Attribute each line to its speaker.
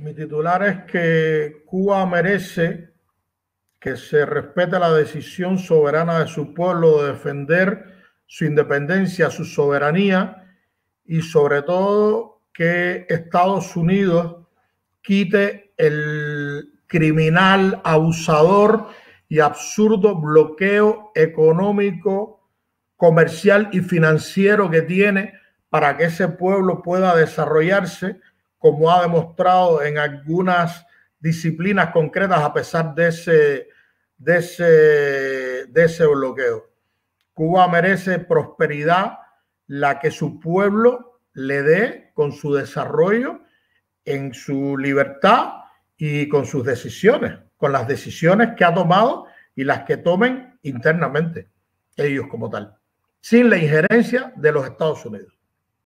Speaker 1: Mi titular es que Cuba merece que se respete la decisión soberana de su pueblo de defender su independencia, su soberanía y sobre todo que Estados Unidos quite el criminal, abusador y absurdo bloqueo económico, comercial y financiero que tiene para que ese pueblo pueda desarrollarse como ha demostrado en algunas disciplinas concretas a pesar de ese, de ese, de ese bloqueo. Cuba merece prosperidad, la que su pueblo le dé con su desarrollo, en su libertad y con sus decisiones, con las decisiones que ha tomado y las que tomen internamente ellos como tal, sin la injerencia de los Estados Unidos.